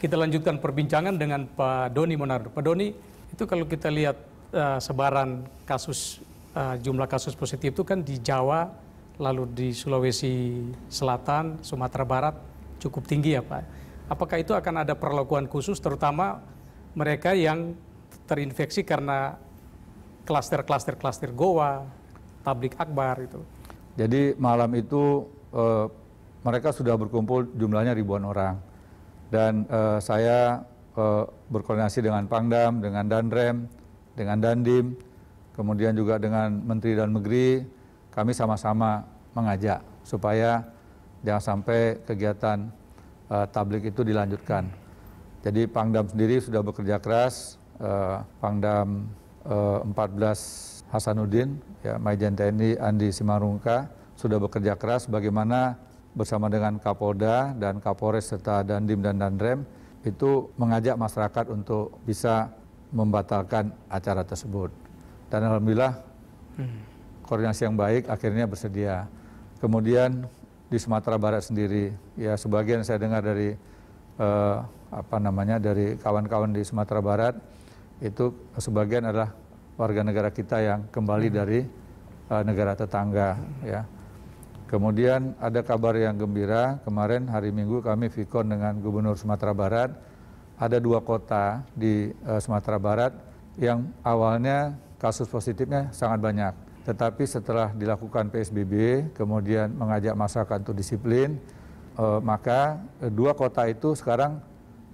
Kita lanjutkan perbincangan dengan Pak Doni Monardo. Pak Doni, itu kalau kita lihat uh, sebaran kasus uh, jumlah kasus positif itu kan di Jawa, lalu di Sulawesi Selatan, Sumatera Barat cukup tinggi ya Pak. Apakah itu akan ada perlakuan khusus terutama mereka yang terinfeksi karena klaster-klaster klaster Goa, tablik akbar itu? Jadi malam itu uh, mereka sudah berkumpul jumlahnya ribuan orang. Dan uh, saya uh, berkoordinasi dengan Pangdam, dengan Danrem, dengan Dandim, kemudian juga dengan Menteri dan Negeri, kami sama-sama mengajak supaya jangan sampai kegiatan uh, tablik itu dilanjutkan. Jadi Pangdam sendiri sudah bekerja keras, uh, Pangdam uh, 14 Hasanuddin, ya, Majen TNI Andi Simarungka sudah bekerja keras bagaimana bersama dengan Kapolda dan Kapolres serta Dandim dan Dandrem itu mengajak masyarakat untuk bisa membatalkan acara tersebut. Dan alhamdulillah hmm. koordinasi yang baik akhirnya bersedia. Kemudian di Sumatera Barat sendiri, ya sebagian saya dengar dari eh, apa namanya dari kawan-kawan di Sumatera Barat itu sebagian adalah warga negara kita yang kembali hmm. dari eh, negara tetangga, ya Kemudian ada kabar yang gembira, kemarin hari Minggu kami Vikon dengan Gubernur Sumatera Barat. Ada dua kota di uh, Sumatera Barat yang awalnya kasus positifnya sangat banyak. Tetapi setelah dilakukan PSBB, kemudian mengajak masyarakat untuk disiplin, uh, maka uh, dua kota itu sekarang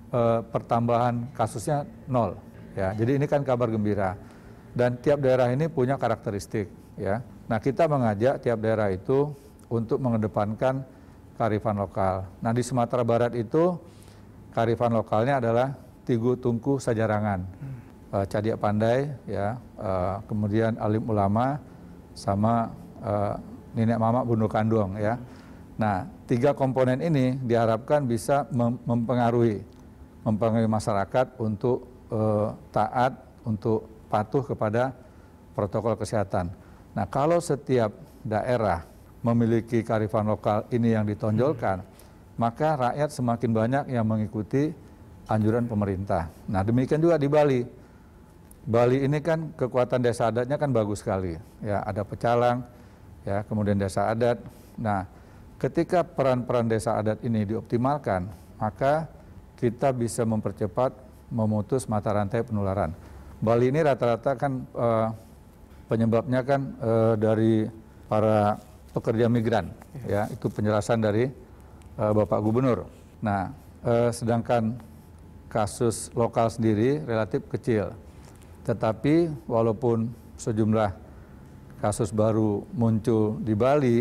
uh, pertambahan kasusnya nol. Ya, jadi ini kan kabar gembira. Dan tiap daerah ini punya karakteristik. Ya, nah kita mengajak tiap daerah itu untuk mengedepankan karifan lokal. Nah di Sumatera Barat itu karifan lokalnya adalah Tigu Tungku Sajarangan, hmm. uh, eh, Cadiak Pandai, ya, uh, kemudian Alim Ulama, sama uh, Nenek mama Bunuh Kandung, ya. Nah tiga komponen ini diharapkan bisa mem mempengaruhi, mempengaruhi masyarakat untuk uh, taat, untuk patuh kepada protokol kesehatan. Nah kalau setiap daerah memiliki karifan lokal ini yang ditonjolkan, hmm. maka rakyat semakin banyak yang mengikuti anjuran pemerintah. Nah, demikian juga di Bali. Bali ini kan kekuatan desa adatnya kan bagus sekali. Ya, ada pecalang, ya, kemudian desa adat. Nah, ketika peran-peran desa adat ini dioptimalkan, maka kita bisa mempercepat memutus mata rantai penularan. Bali ini rata-rata kan eh, penyebabnya kan eh, dari para pekerja migran. Iya. Ya, itu penjelasan dari uh, Bapak Gubernur. Nah, uh, sedangkan kasus lokal sendiri relatif kecil. Tetapi walaupun sejumlah kasus baru muncul di Bali,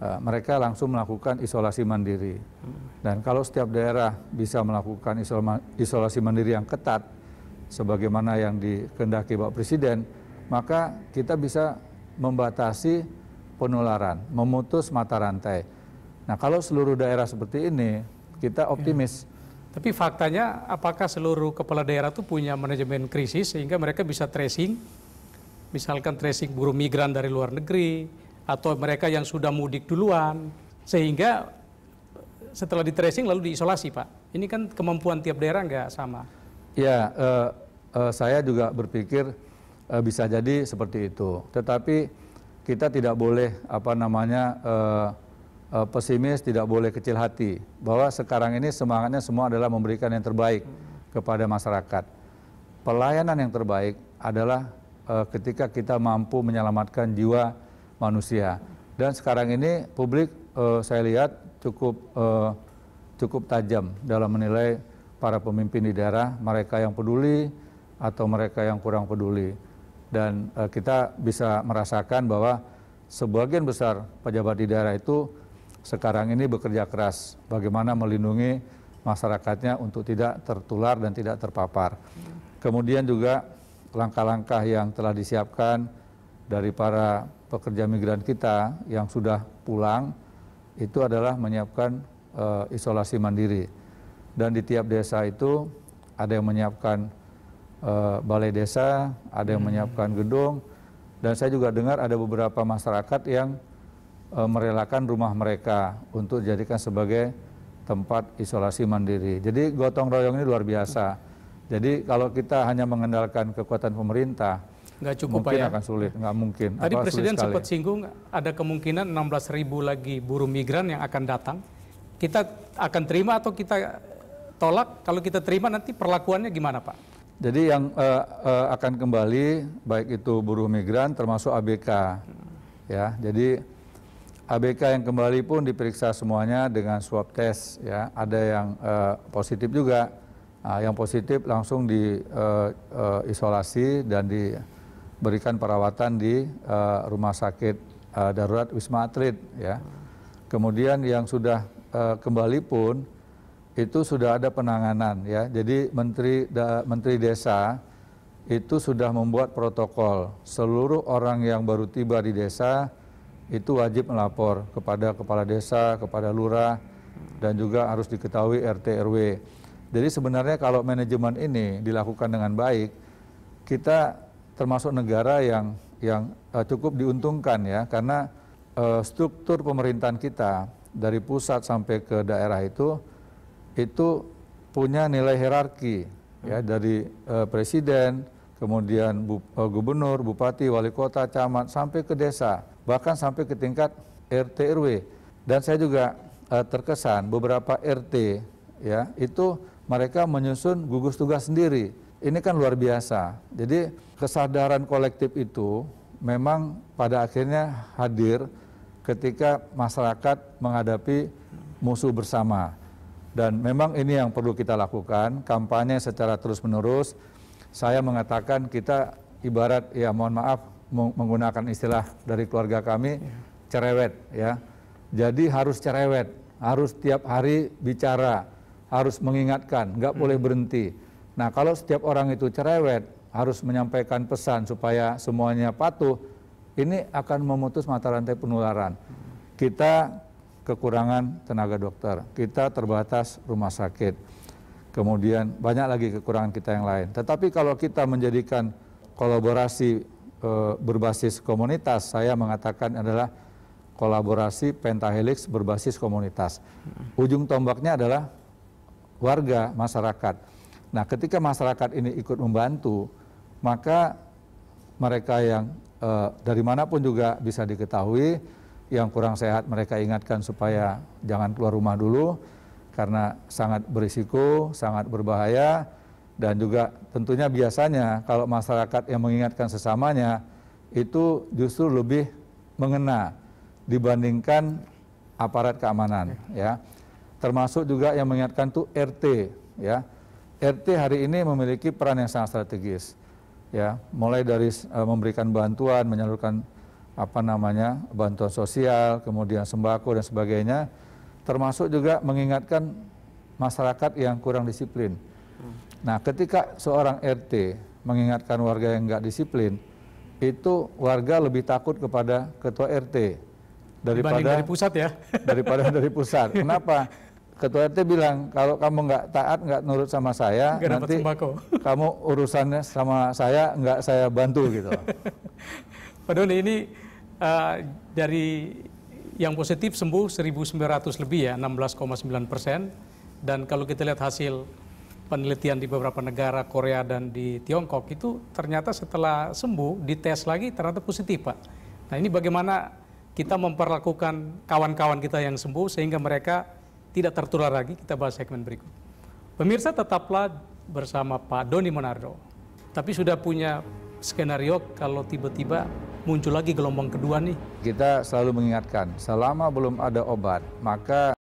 uh, mereka langsung melakukan isolasi mandiri. Hmm. Dan kalau setiap daerah bisa melakukan isolasi mandiri yang ketat, sebagaimana yang dikendaki Bapak Presiden, maka kita bisa membatasi penularan, memutus mata rantai. Nah, kalau seluruh daerah seperti ini, kita iya. optimis. Ya. Tapi faktanya apakah seluruh kepala daerah itu punya manajemen krisis sehingga mereka bisa tracing misalkan tracing buruh migran dari luar negeri atau mereka yang sudah mudik duluan sehingga setelah di tracing lalu diisolasi, Pak. Ini kan kemampuan tiap daerah nggak sama. Ya, uh, uh, saya juga berpikir uh, bisa jadi seperti itu. Tetapi kita tidak boleh apa namanya uh, uh, pesimis, tidak boleh kecil hati bahwa sekarang ini semangatnya semua adalah memberikan yang terbaik kepada masyarakat. Pelayanan yang terbaik adalah uh, ketika kita mampu menyelamatkan jiwa manusia. Dan sekarang ini publik uh, saya lihat cukup uh, cukup tajam dalam menilai para pemimpin di daerah, mereka yang peduli atau mereka yang kurang peduli dan uh, kita bisa merasakan bahwa sebagian besar pejabat di daerah itu sekarang ini bekerja keras bagaimana melindungi masyarakatnya untuk tidak tertular dan tidak terpapar. Kemudian juga langkah-langkah yang telah disiapkan dari para pekerja migran kita yang sudah pulang itu adalah menyiapkan uh, isolasi mandiri. Dan di tiap desa itu ada yang menyiapkan uh, balai desa, ada yang hmm. menyiapkan gedung, dan saya juga dengar ada beberapa masyarakat yang uh, merelakan rumah mereka untuk dijadikan sebagai tempat isolasi mandiri. Jadi gotong royong ini luar biasa. Jadi kalau kita hanya mengandalkan kekuatan pemerintah, nggak cukup mungkin ya? akan sulit, nggak mungkin. Tadi Apalagi Presiden sempat singgung ada kemungkinan 16 ribu lagi buruh migran yang akan datang. Kita akan terima atau kita tolak? Kalau kita terima nanti perlakuannya gimana Pak? Jadi yang uh, uh, akan kembali baik itu buruh migran termasuk ABK. Ya, jadi ABK yang kembali pun diperiksa semuanya dengan swab test ya. Ada yang uh, positif juga. Nah, yang positif langsung diisolasi uh, uh, dan diberikan perawatan di uh, rumah sakit uh, darurat Wisma Atlet ya. Kemudian yang sudah uh, kembali pun itu sudah ada penanganan ya. Jadi Menteri da, Menteri Desa itu sudah membuat protokol. Seluruh orang yang baru tiba di desa itu wajib melapor kepada kepala desa, kepada lurah dan juga harus diketahui RT RW. Jadi sebenarnya kalau manajemen ini dilakukan dengan baik, kita termasuk negara yang yang uh, cukup diuntungkan ya karena uh, struktur pemerintahan kita dari pusat sampai ke daerah itu itu punya nilai hierarki ya hmm. dari uh, presiden, kemudian bu, uh, gubernur, bupati, wali kota, camat sampai ke desa, bahkan sampai ke tingkat RT RW. Dan saya juga uh, terkesan beberapa RT ya itu mereka menyusun gugus tugas sendiri. Ini kan luar biasa. Jadi kesadaran kolektif itu memang pada akhirnya hadir ketika masyarakat menghadapi musuh bersama. Dan memang ini yang perlu kita lakukan, kampanye secara terus-menerus. Saya mengatakan kita ibarat ya mohon maaf menggunakan istilah dari keluarga kami iya. cerewet ya. Jadi harus cerewet, harus tiap hari bicara, harus mengingatkan, nggak hmm. boleh berhenti. Nah kalau setiap orang itu cerewet, harus menyampaikan pesan supaya semuanya patuh, ini akan memutus mata rantai penularan. Kita kekurangan tenaga dokter, kita terbatas rumah sakit. Kemudian banyak lagi kekurangan kita yang lain. Tetapi kalau kita menjadikan kolaborasi e, berbasis komunitas, saya mengatakan adalah kolaborasi pentahelix berbasis komunitas. Ujung tombaknya adalah warga, masyarakat. Nah, ketika masyarakat ini ikut membantu, maka mereka yang e, dari manapun juga bisa diketahui yang kurang sehat mereka ingatkan supaya jangan keluar rumah dulu karena sangat berisiko, sangat berbahaya dan juga tentunya biasanya kalau masyarakat yang mengingatkan sesamanya itu justru lebih mengena dibandingkan aparat keamanan ya. Termasuk juga yang mengingatkan tuh RT ya. RT hari ini memiliki peran yang sangat strategis ya, mulai dari uh, memberikan bantuan, menyalurkan apa namanya bantuan sosial, kemudian sembako dan sebagainya, termasuk juga mengingatkan masyarakat yang kurang disiplin. Nah, ketika seorang RT mengingatkan warga yang nggak disiplin, itu warga lebih takut kepada ketua RT daripada dari pusat ya daripada dari pusat. Kenapa? Ketua RT bilang kalau kamu nggak taat nggak nurut sama saya gak nanti kamu urusannya sama saya nggak saya bantu gitu. Padahal ini uh, dari yang positif sembuh 1.900 lebih ya, 16,9 persen. Dan kalau kita lihat hasil penelitian di beberapa negara, Korea dan di Tiongkok, itu ternyata setelah sembuh, dites lagi ternyata positif Pak. Nah ini bagaimana kita memperlakukan kawan-kawan kita yang sembuh sehingga mereka tidak tertular lagi, kita bahas segmen berikut. Pemirsa tetaplah bersama Pak Doni Monardo. Tapi sudah punya skenario kalau tiba-tiba muncul lagi gelombang kedua nih? Kita selalu mengingatkan, selama belum ada obat, maka